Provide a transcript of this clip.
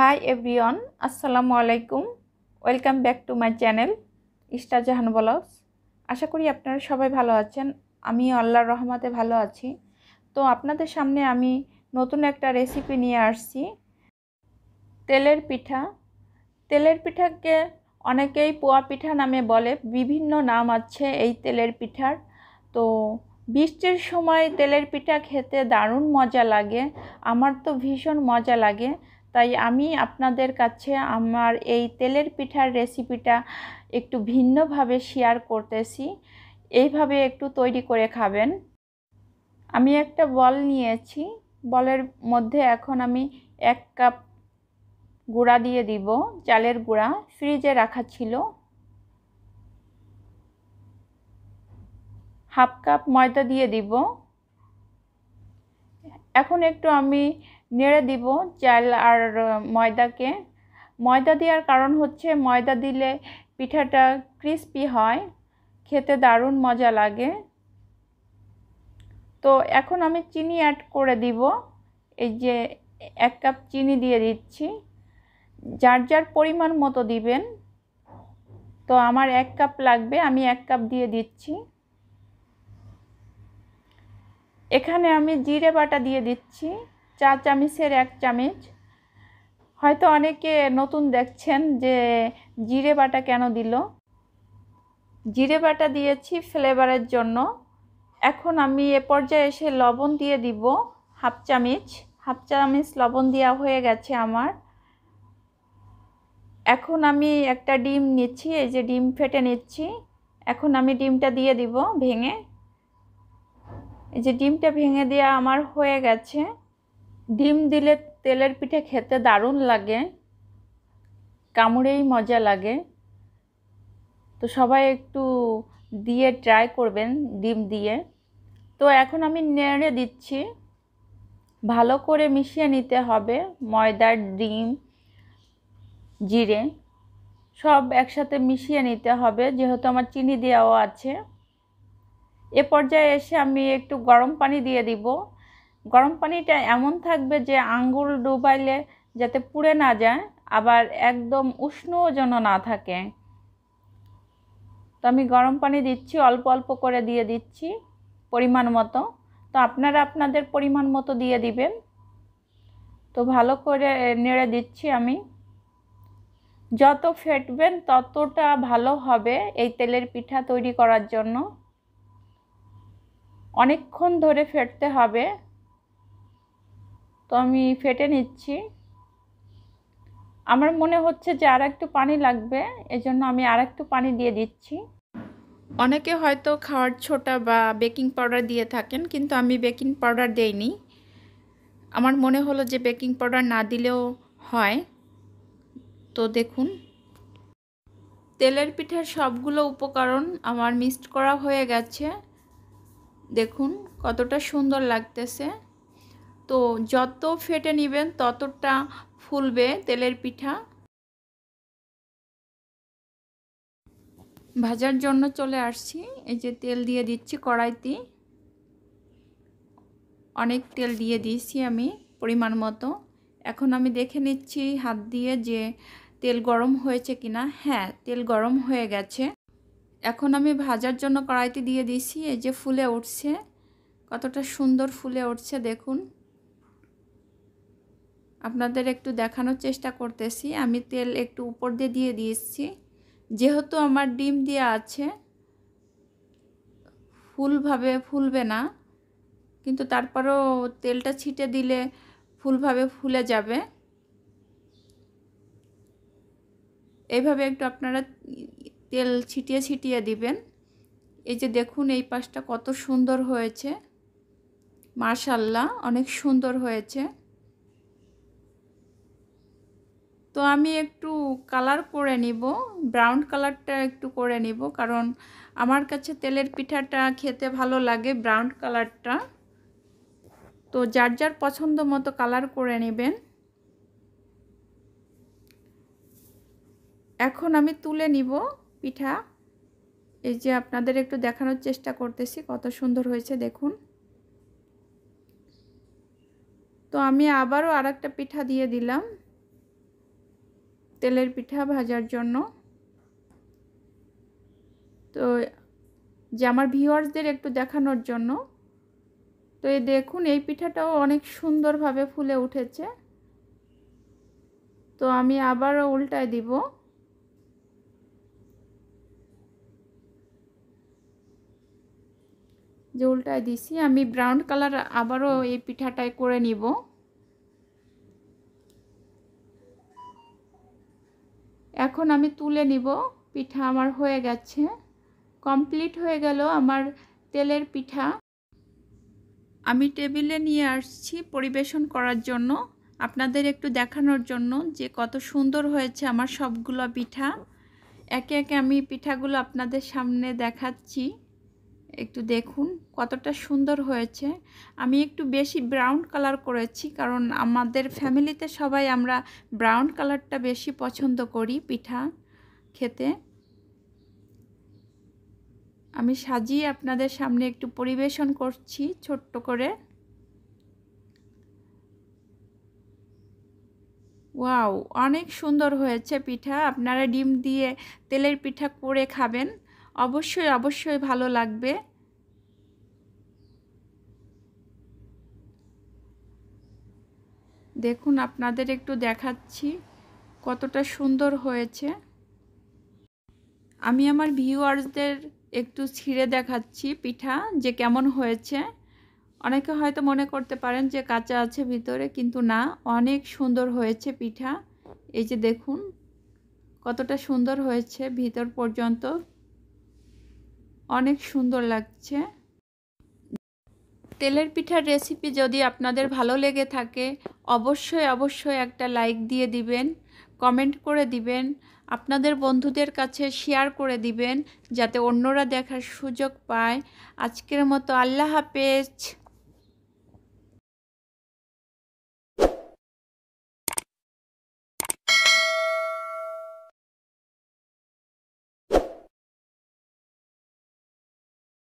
high everyone আসসালামু আলাইকুম welcome back to my channel star Jahan বলস আশা করি আপনারা সবাই ভালো আছেন আমি আল্লাহর রহমাতে ভালো আছি তো আপনাদের সামনে আমি নতুন একটা রেসিপি নিয়ে আসছি তেলের পিঠা তেলের পিঠাকে অনেকেই পোয়া পিঠা নামে বলে বিভিন্ন নাম আছে এই তেলের পিঠার তো বৃষ্টির সময় তেলের পিঠা খেতে দারুণ মজা লাগে আমার তো ভীষণ মজা লাগে তাই আমি আপনাদের কাছে আমার এই তেলের পিঠার রেসিপিটা একটু ভিন্নভাবে শেয়ার করতেছি এইভাবে একটু তৈরি করে খাবেন আমি একটা বল নিয়েছি বলের মধ্যে এখন আমি এক কাপ গুঁড়া দিয়ে দিব চালের গুঁড়া ফ্রিজে রাখা ছিল হাফ কাপ ময়দা দিয়ে দিব এখন একটু আমি নেড়ে দিব চাল আর ময়দাকে ময়দা দেওয়ার কারণ হচ্ছে ময়দা দিলে পিঠাটা ক্রিস্পি হয় খেতে দারুণ মজা লাগে তো এখন আমি চিনি অ্যাড করে দিব এই যে এক কাপ চিনি দিয়ে দিচ্ছি যার যার পরিমাণ মতো দিবেন তো আমার এক কাপ লাগবে আমি এক কাপ দিয়ে দিচ্ছি এখানে আমি জিরে বাটা দিয়ে দিচ্ছি চা চামিচের এক চামিচ হয়তো অনেকে নতুন দেখছেন যে জিরে বাটা কেন দিল জিরে বাটা দিয়েছি ফ্লেভারের জন্য এখন আমি এ পর্যায়ে এসে লবণ দিয়ে দিব হাফ চামিচ হাফ চামিচ লবণ দেওয়া হয়ে গেছে আমার এখন আমি একটা ডিম নিচ্ছি এই যে ডিম ফেটে নিচ্ছি এখন আমি ডিমটা দিয়ে দিব ভেঙে এই যে ডিমটা ভেঙে দেওয়া আমার হয়ে গেছে ডিম দিলে তেলের পিঠে খেতে দারুণ লাগে কামড়েই মজা লাগে তো সবাই একটু দিয়ে ট্রাই করবেন ডিম দিয়ে তো এখন আমি নেড়ে দিচ্ছি ভালো করে মিশিয়ে নিতে হবে ময়দার ডিম জিরে সব একসাথে মিশিয়ে নিতে হবে যেহেতু আমার চিনি দেওয়াও আছে এ পর্যায়ে এসে আমি একটু গরম পানি দিয়ে দিব গরম পানিটা এমন থাকবে যে আঙ্গুল ডুবাইলে যাতে পুড়ে না যায় আবার একদম উষ্ণও যেন না থাকে তো আমি গরম পানি দিচ্ছি অল্প অল্প করে দিয়ে দিচ্ছি পরিমাণ মতো তো আপনারা আপনাদের পরিমাণ মতো দিয়ে দিবেন তো ভালো করে নেড়ে দিচ্ছি আমি যত ফেটবেন ততটা ভালো হবে এই তেলের পিঠা তৈরি করার জন্য অনেকক্ষণ ধরে ফেটতে হবে তো আমি ফেটে নিচ্ছি আমার মনে হচ্ছে যে আর একটু পানি লাগবে এজন্য আমি আর একটু পানি দিয়ে দিচ্ছি অনেকে হয়তো খাওয়ার ছোটা বা বেকিং পাউডার দিয়ে থাকেন কিন্তু আমি বেকিং পাউডার দেইনি আমার মনে হলো যে বেকিং পাউডার না দিলেও হয় তো দেখুন তেলের পিঠার সবগুলো উপকরণ আমার মিক্সড করা হয়ে গেছে দেখুন কতটা সুন্দর লাগতেছে তো যত ফেটে নেবেন ততটা ফুলবে তেলের পিঠা ভাজার জন্য চলে আসছি এই যে তেল দিয়ে দিচ্ছি কড়াইতে অনেক তেল দিয়ে দিয়েছি আমি পরিমাণ মতো এখন আমি দেখে নিচ্ছি হাত দিয়ে যে তেল গরম হয়েছে কিনা হ্যাঁ তেল গরম হয়ে গেছে এখন আমি ভাজার জন্য কড়াইতে দিয়ে দিয়েছি এই যে ফুলে উঠছে কতটা সুন্দর ফুলে উঠছে দেখুন আপনাদের একটু দেখানোর চেষ্টা করতেছি আমি তেল একটু উপর দিয়ে দিয়ে দিয়েছি যেহেতু আমার ডিম দেওয়া আছে ফুলভাবে ফুলবে না কিন্তু তারপরও তেলটা ছিটে দিলে ফুলভাবে ফুলে যাবে এইভাবে একটু আপনারা তেল ছিটিয়ে ছিটিয়ে দিবেন এই যে দেখুন এই পাশটা কত সুন্দর হয়েছে মার্শাল্লাহ অনেক সুন্দর হয়েছে তো আমি একটু কালার করে নিব ব্রাউন কালারটা একটু করে নিব কারণ আমার কাছে তেলের পিঠাটা খেতে ভালো লাগে ব্রাউন কালারটা তো যার যার পছন্দ মতো কালার করে নেবেন এখন আমি তুলে নিব পিঠা এই যে আপনাদের একটু দেখানোর চেষ্টা করতেছি কত সুন্দর হয়েছে দেখুন তো আমি আবারও আর একটা পিঠা দিয়ে দিলাম তেলের পিঠা ভাজার জন্য তো যে আমার ভিউয়ার্সদের একটু দেখানোর জন্য তো এই দেখুন এই পিঠাটাও অনেক সুন্দরভাবে ফুলে উঠেছে তো আমি আবারও উল্টায় দিব যে উল্টায় দিছি আমি ব্রাউন কালার আবারও এই পিঠাটায় করে নিব এখন আমি তুলে নিব পিঠা আমার হয়ে গেছে কমপ্লিট হয়ে গেল আমার তেলের পিঠা আমি টেবিলে নিয়ে আসছি পরিবেশন করার জন্য আপনাদের একটু দেখানোর জন্য যে কত সুন্দর হয়েছে আমার সবগুলো পিঠা একে একে আমি পিঠাগুলো আপনাদের সামনে দেখাচ্ছি একটু দেখুন কতটা সুন্দর হয়েছে আমি একটু বেশি ব্রাউন কালার করেছি কারণ আমাদের ফ্যামিলিতে সবাই আমরা ব্রাউন কালারটা বেশি পছন্দ করি পিঠা খেতে আমি সাজিয়ে আপনাদের সামনে একটু পরিবেশন করছি ছোট্ট করে ওয়াও অনেক সুন্দর হয়েছে পিঠা আপনারা ডিম দিয়ে তেলের পিঠা করে খাবেন অবশ্যই অবশ্যই ভালো লাগবে দেখুন আপনাদের একটু দেখাচ্ছি কতটা সুন্দর হয়েছে আমি আমার ভিউয়ার্সদের একটু ছিঁড়ে দেখাচ্ছি পিঠা যে কেমন হয়েছে অনেকে হয়তো মনে করতে পারেন যে কাঁচা আছে ভিতরে কিন্তু না অনেক সুন্দর হয়েছে পিঠা এই যে দেখুন কতটা সুন্দর হয়েছে ভিতর পর্যন্ত অনেক সুন্দর লাগছে তেলের পিঠার রেসিপি যদি আপনাদের ভালো লেগে থাকে অবশ্যই অবশ্যই একটা লাইক দিয়ে দিবেন কমেন্ট করে দিবেন আপনাদের বন্ধুদের কাছে শেয়ার করে দিবেন যাতে অন্যরা দেখার সুযোগ পায় আজকের মতো আল্লাহ হাফেজ